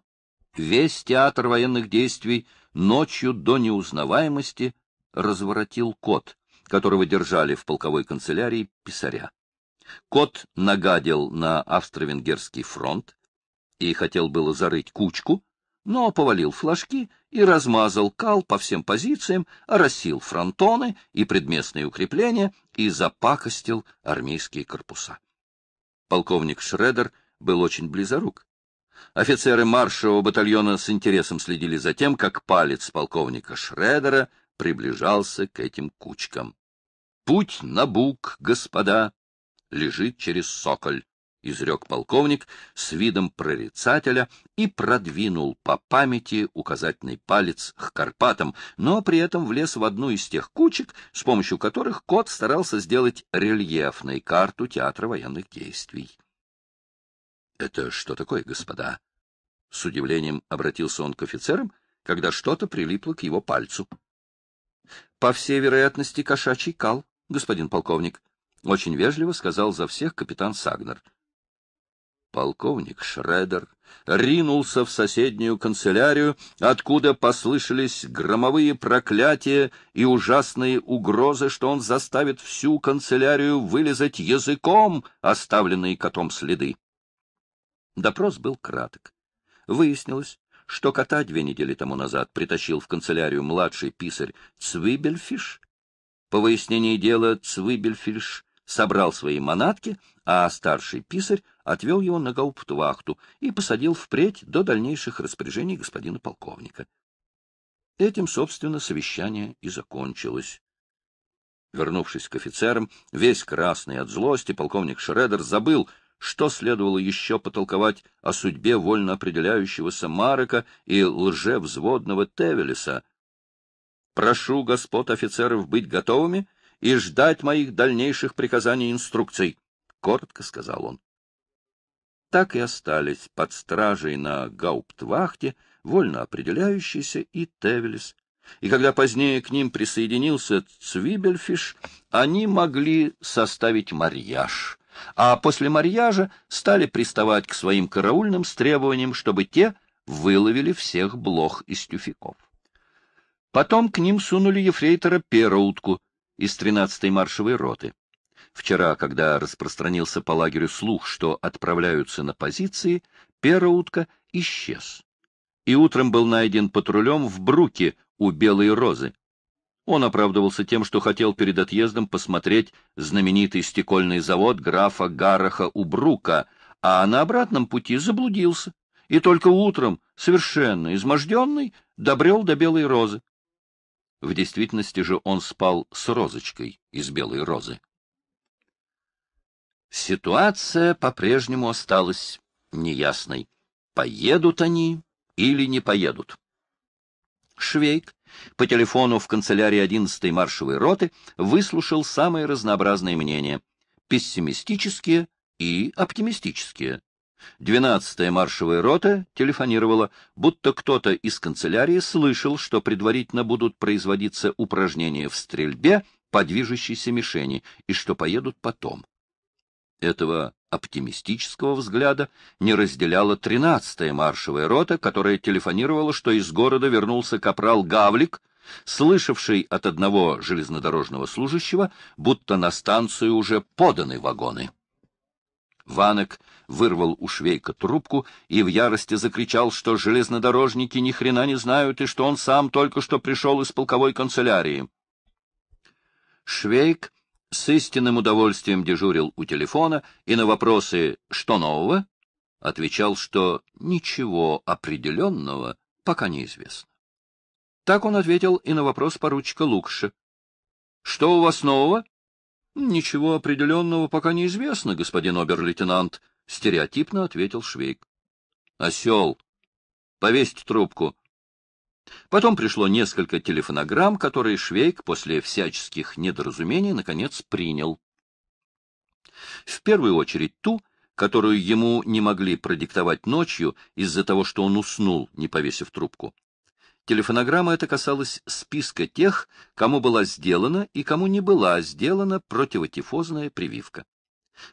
Весь театр военных действий ночью до неузнаваемости разворотил кот, которого держали в полковой канцелярии писаря. Кот нагадил на австро-венгерский фронт и хотел было зарыть кучку, но повалил флажки и размазал кал по всем позициям, оросил фронтоны и предместные укрепления и запакостил армейские корпуса. Полковник Шредер был очень близорук. Офицеры маршевого батальона с интересом следили за тем, как палец полковника Шредера приближался к этим кучкам. «Путь на бук, господа, лежит через Соколь. — изрек полковник с видом прорицателя и продвинул по памяти указательный палец к Карпатам, но при этом влез в одну из тех кучек, с помощью которых кот старался сделать рельефной карту театра военных действий. — Это что такое, господа? — с удивлением обратился он к офицерам, когда что-то прилипло к его пальцу. — По всей вероятности, кошачий кал, господин полковник, — очень вежливо сказал за всех капитан Сагнер. — Полковник Шредер ринулся в соседнюю канцелярию, откуда послышались громовые проклятия и ужасные угрозы, что он заставит всю канцелярию вылезать языком оставленные котом следы. Допрос был краток. Выяснилось, что кота две недели тому назад притащил в канцелярию младший писарь Цвибельфиш. По выяснении дела Цвибельфиш собрал свои манатки, а старший писарь отвел его на гауптвахту и посадил впредь до дальнейших распоряжений господина полковника. Этим, собственно, совещание и закончилось. Вернувшись к офицерам, весь красный от злости, полковник Шредер забыл, что следовало еще потолковать о судьбе вольно определяющегося Марека и лжевзводного Тевелиса. «Прошу господ офицеров быть готовыми и ждать моих дальнейших приказаний и инструкций», — коротко сказал он так и остались под стражей на гауптвахте, вольно определяющийся и Тевелис. И когда позднее к ним присоединился Цвибельфиш, они могли составить марьяж, а после марьяжа стали приставать к своим караульным с требованием, чтобы те выловили всех блох из тюфяков. Потом к ним сунули ефрейтора Пероутку из 13-й маршевой роты. Вчера, когда распространился по лагерю слух, что отправляются на позиции, пероутка исчез. И утром был найден патрулем в Бруке у Белой Розы. Он оправдывался тем, что хотел перед отъездом посмотреть знаменитый стекольный завод графа Гараха у Брука, а на обратном пути заблудился. И только утром, совершенно изможденный, добрел до Белой Розы. В действительности же он спал с розочкой из Белой Розы. Ситуация по-прежнему осталась неясной. Поедут они или не поедут? Швейк по телефону в канцелярии 11-й маршевой роты выслушал самые разнообразные мнения. Пессимистические и оптимистические. 12-я маршевая рота телефонировала, будто кто-то из канцелярии слышал, что предварительно будут производиться упражнения в стрельбе по движущейся мишени и что поедут потом. Этого оптимистического взгляда не разделяла 13-я маршевая рота, которая телефонировала, что из города вернулся капрал Гавлик, слышавший от одного железнодорожного служащего, будто на станцию уже поданы вагоны. Ванек вырвал у швейка трубку и в ярости закричал, что железнодорожники ни хрена не знают и что он сам только что пришел из полковой канцелярии. Швейк с истинным удовольствием дежурил у телефона и на вопросы «Что нового?» отвечал, что ничего определенного пока неизвестно. Так он ответил и на вопрос поручика Лукша. «Что у вас нового?» «Ничего определенного пока неизвестно, господин обер-лейтенант», — стереотипно ответил Швейк. «Осел, повесьте трубку», Потом пришло несколько телефонограмм, которые Швейк после всяческих недоразумений наконец принял. В первую очередь ту, которую ему не могли продиктовать ночью из-за того, что он уснул, не повесив трубку. Телефонограмма эта касалась списка тех, кому была сделана и кому не была сделана противотифозная прививка.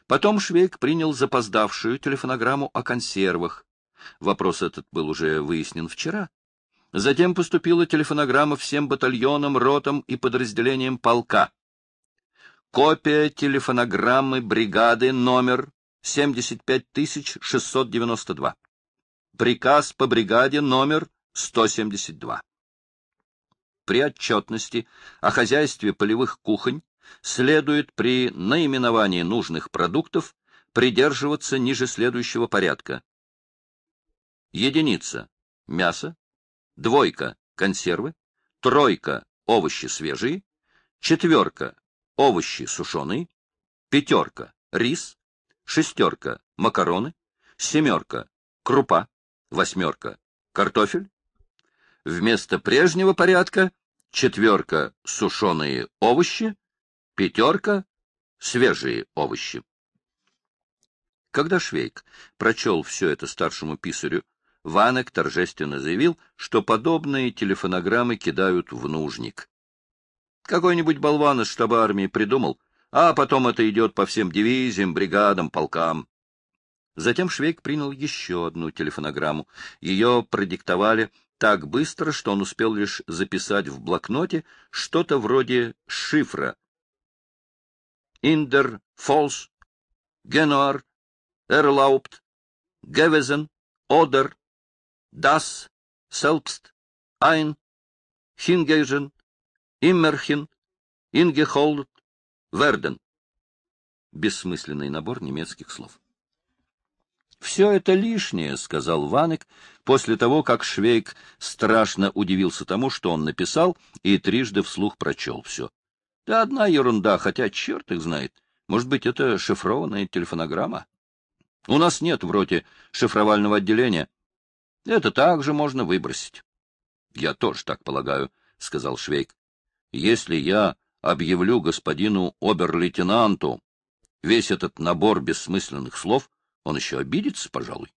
Потом Швейк принял запоздавшую телефонограмму о консервах. Вопрос этот был уже выяснен вчера, Затем поступила телефонограмма всем батальонам, ротам и подразделениям полка. Копия телефонограммы бригады номер 75692. Приказ по бригаде номер 172. При отчетности о хозяйстве полевых кухонь следует при наименовании нужных продуктов придерживаться ниже следующего порядка. Единица – мясо, двойка — консервы, тройка — овощи свежие, четверка — овощи сушеные, пятерка — рис, шестерка — макароны, семерка — крупа, восьмерка — картофель. Вместо прежнего порядка четверка — сушеные овощи, пятерка — свежие овощи. Когда Швейк прочел все это старшему писарю, Ванек торжественно заявил, что подобные телефонограммы кидают в нужник. Какой-нибудь болван из штаба армии придумал, а потом это идет по всем дивизиям, бригадам, полкам. Затем Швейк принял еще одну телефонограмму. Ее продиктовали так быстро, что он успел лишь записать в блокноте что-то вроде шифра. Индер, Фолс, Генуар, Эрлаупт, Гевезен, Одер, дас, Selbst, Ein, Hingegen, Immerhin, Ingehol, Верден. Бессмысленный набор немецких слов. «Все это лишнее», — сказал Ванек, после того, как Швейк страшно удивился тому, что он написал, и трижды вслух прочел все. «Да одна ерунда, хотя черт их знает. Может быть, это шифрованная телефонограмма? У нас нет в роте шифровального отделения. — Это также можно выбросить. — Я тоже так полагаю, — сказал Швейк. — Если я объявлю господину обер-лейтенанту весь этот набор бессмысленных слов, он еще обидится, пожалуй.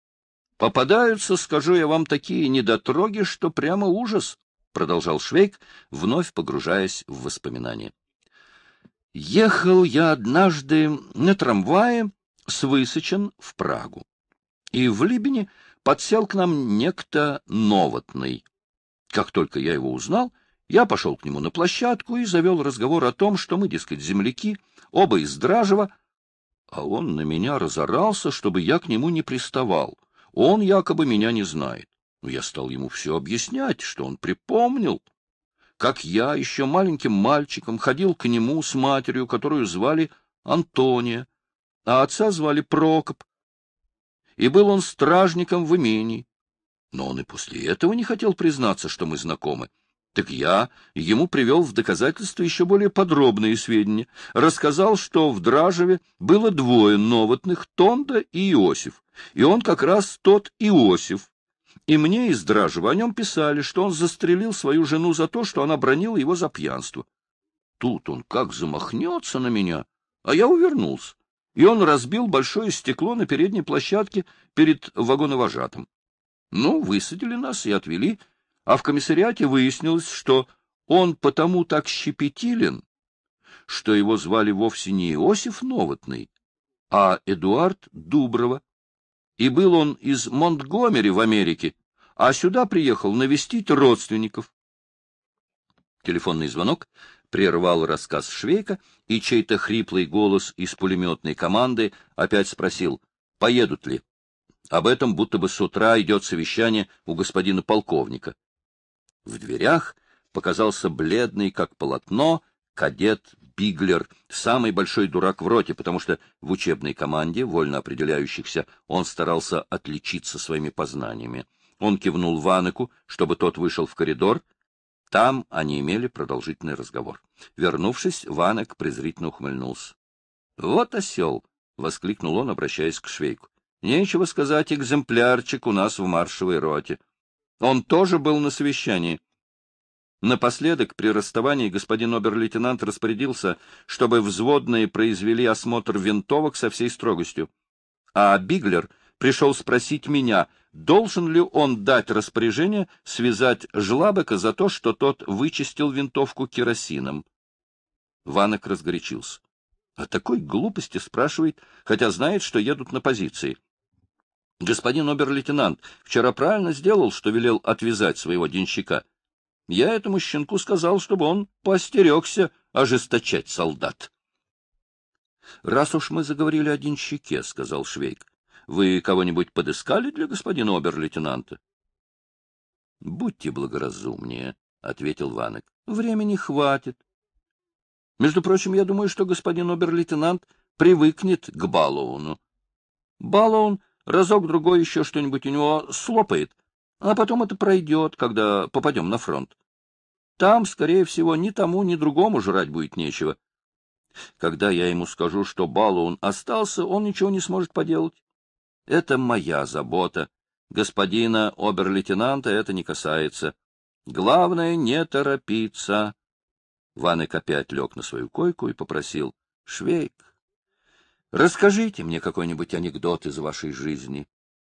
— Попадаются, скажу я вам, такие недотроги, что прямо ужас, — продолжал Швейк, вновь погружаясь в воспоминания. — Ехал я однажды на трамвае с Высочин в Прагу. И в Либине подсел к нам некто новотный. Как только я его узнал, я пошел к нему на площадку и завел разговор о том, что мы, дескать, земляки, оба из Дражева, а он на меня разорался, чтобы я к нему не приставал. Он якобы меня не знает. Но я стал ему все объяснять, что он припомнил, как я еще маленьким мальчиком ходил к нему с матерью, которую звали Антония, а отца звали Прокоп, и был он стражником в имении. Но он и после этого не хотел признаться, что мы знакомы. Так я ему привел в доказательство еще более подробные сведения. Рассказал, что в Дражеве было двое новотных, Тонда и Иосиф. И он как раз тот Иосиф. И мне из Дражева о нем писали, что он застрелил свою жену за то, что она бронила его за пьянство. Тут он как замахнется на меня, а я увернулся и он разбил большое стекло на передней площадке перед вагоновожатым. Ну, высадили нас и отвели, а в комиссариате выяснилось, что он потому так щепетилен, что его звали вовсе не Иосиф Новотный, а Эдуард Дуброва. И был он из Монтгомери в Америке, а сюда приехал навестить родственников. Телефонный звонок прервал рассказ Швейка, и чей-то хриплый голос из пулеметной команды опять спросил, поедут ли. Об этом будто бы с утра идет совещание у господина полковника. В дверях показался бледный, как полотно, кадет Биглер, самый большой дурак в роте, потому что в учебной команде, вольно определяющихся, он старался отличиться своими познаниями. Он кивнул Ванеку, чтобы тот вышел в коридор, там они имели продолжительный разговор. Вернувшись, Ванек презрительно ухмыльнулся. — Вот осел! — воскликнул он, обращаясь к швейку. — Нечего сказать, экземплярчик у нас в маршевой роте. Он тоже был на совещании. Напоследок, при расставании, господин обер-лейтенант распорядился, чтобы взводные произвели осмотр винтовок со всей строгостью. А Биглер пришел спросить меня, должен ли он дать распоряжение связать Жлабека за то, что тот вычистил винтовку керосином. Ванок разгорячился. О такой глупости спрашивает, хотя знает, что едут на позиции. Господин обер-лейтенант вчера правильно сделал, что велел отвязать своего денщика. Я этому щенку сказал, чтобы он поостерегся ожесточать солдат. — Раз уж мы заговорили о денщике, — сказал Швейк, вы кого-нибудь подыскали для господина обер-лейтенанта? — Будьте благоразумнее, — ответил Ванек. — Времени хватит. Между прочим, я думаю, что господин обер-лейтенант привыкнет к Балоуну. Балоун разок-другой еще что-нибудь у него слопает, а потом это пройдет, когда попадем на фронт. Там, скорее всего, ни тому, ни другому жрать будет нечего. Когда я ему скажу, что Балоун остался, он ничего не сможет поделать. Это моя забота. Господина обер-лейтенанта это не касается. Главное, не торопиться. Ваnek опять лег на свою койку и попросил. — Швейк, расскажите мне какой-нибудь анекдот из вашей жизни.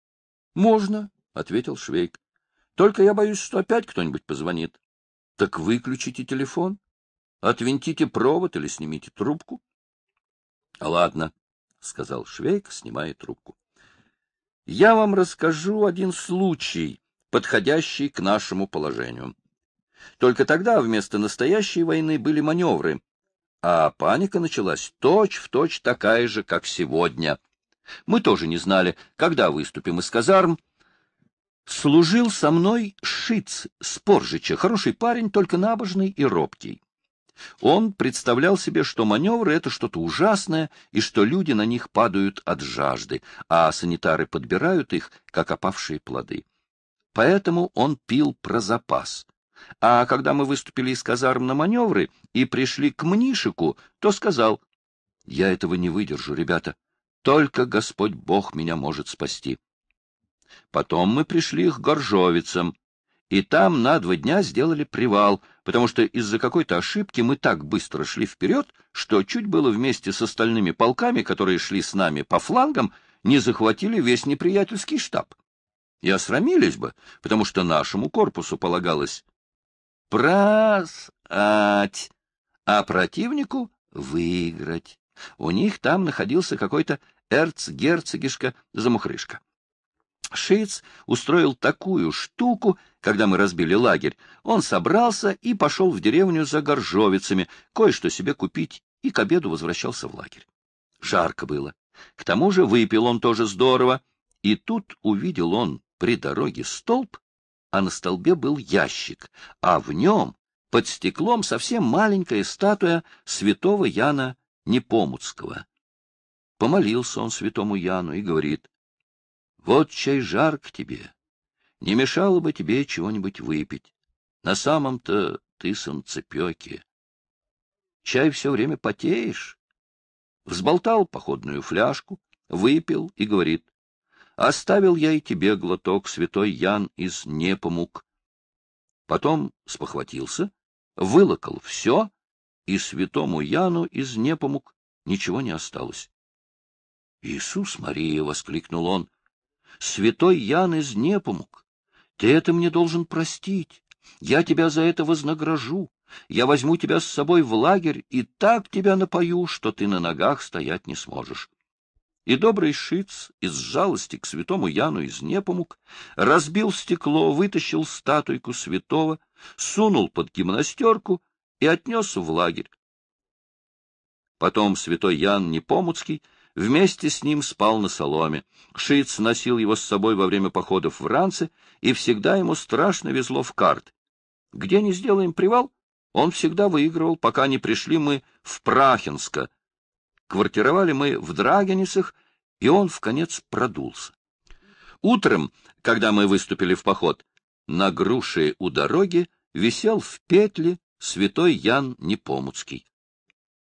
— Можно, — ответил Швейк. — Только я боюсь, что опять кто-нибудь позвонит. — Так выключите телефон, отвинтите провод или снимите трубку. — Ладно, — сказал Швейк, снимая трубку я вам расскажу один случай, подходящий к нашему положению. Только тогда вместо настоящей войны были маневры, а паника началась точь-в-точь точь такая же, как сегодня. Мы тоже не знали, когда выступим из казарм. Служил со мной Шиц с Поржича, хороший парень, только набожный и робкий. Он представлял себе, что маневры — это что-то ужасное, и что люди на них падают от жажды, а санитары подбирают их, как опавшие плоды. Поэтому он пил про запас. А когда мы выступили из казарм на маневры и пришли к Мнишику, то сказал, «Я этого не выдержу, ребята. Только Господь Бог меня может спасти». Потом мы пришли к Горжовицам, и там на два дня сделали привал — потому что из-за какой-то ошибки мы так быстро шли вперед, что чуть было вместе с остальными полками, которые шли с нами по флангам, не захватили весь неприятельский штаб. И осрамились бы, потому что нашему корпусу полагалось просать, а противнику выиграть. У них там находился какой-то эрцгерцогишка-замухрышка. Шиц устроил такую штуку, когда мы разбили лагерь. Он собрался и пошел в деревню за горжовицами, кое-что себе купить, и к обеду возвращался в лагерь. Жарко было. К тому же выпил он тоже здорово. И тут увидел он при дороге столб, а на столбе был ящик, а в нем под стеклом совсем маленькая статуя святого Яна Непомуцкого. Помолился он святому Яну и говорит, вот чай жарк тебе. Не мешало бы тебе чего-нибудь выпить. На самом-то ты санцепёки. Чай все время потеешь. Взболтал походную фляжку, выпил и говорит. Оставил я и тебе глоток, святой Ян из Непомук. Потом спохватился, вылокал все, и святому Яну из Непомук ничего не осталось. — Иисус Мария! — воскликнул он святой Ян из Непомук, ты это мне должен простить. Я тебя за это вознагражу. Я возьму тебя с собой в лагерь и так тебя напою, что ты на ногах стоять не сможешь. И добрый Шиц из жалости к святому Яну из Непомук разбил стекло, вытащил статуйку святого, сунул под гимнастерку и отнес в лагерь. Потом святой Ян Непомуцкий Вместе с ним спал на соломе. Шиц носил его с собой во время походов в ранце, и всегда ему страшно везло в карт. Где не сделаем привал, он всегда выигрывал, пока не пришли мы в Прахинска. Квартировали мы в Драгенисах, и он в конец продулся. Утром, когда мы выступили в поход, на груши у дороги висел в петле святой Ян Непомуцкий.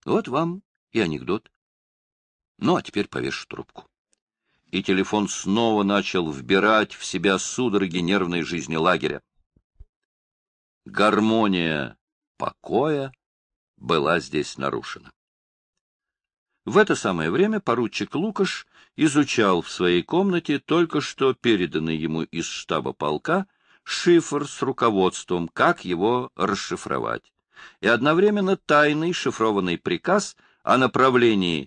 Вот вам и анекдот. Ну, а теперь повешу трубку. И телефон снова начал вбирать в себя судороги нервной жизни лагеря. Гармония покоя была здесь нарушена. В это самое время поручик Лукаш изучал в своей комнате только что переданный ему из штаба полка шифр с руководством, как его расшифровать, и одновременно тайный шифрованный приказ о направлении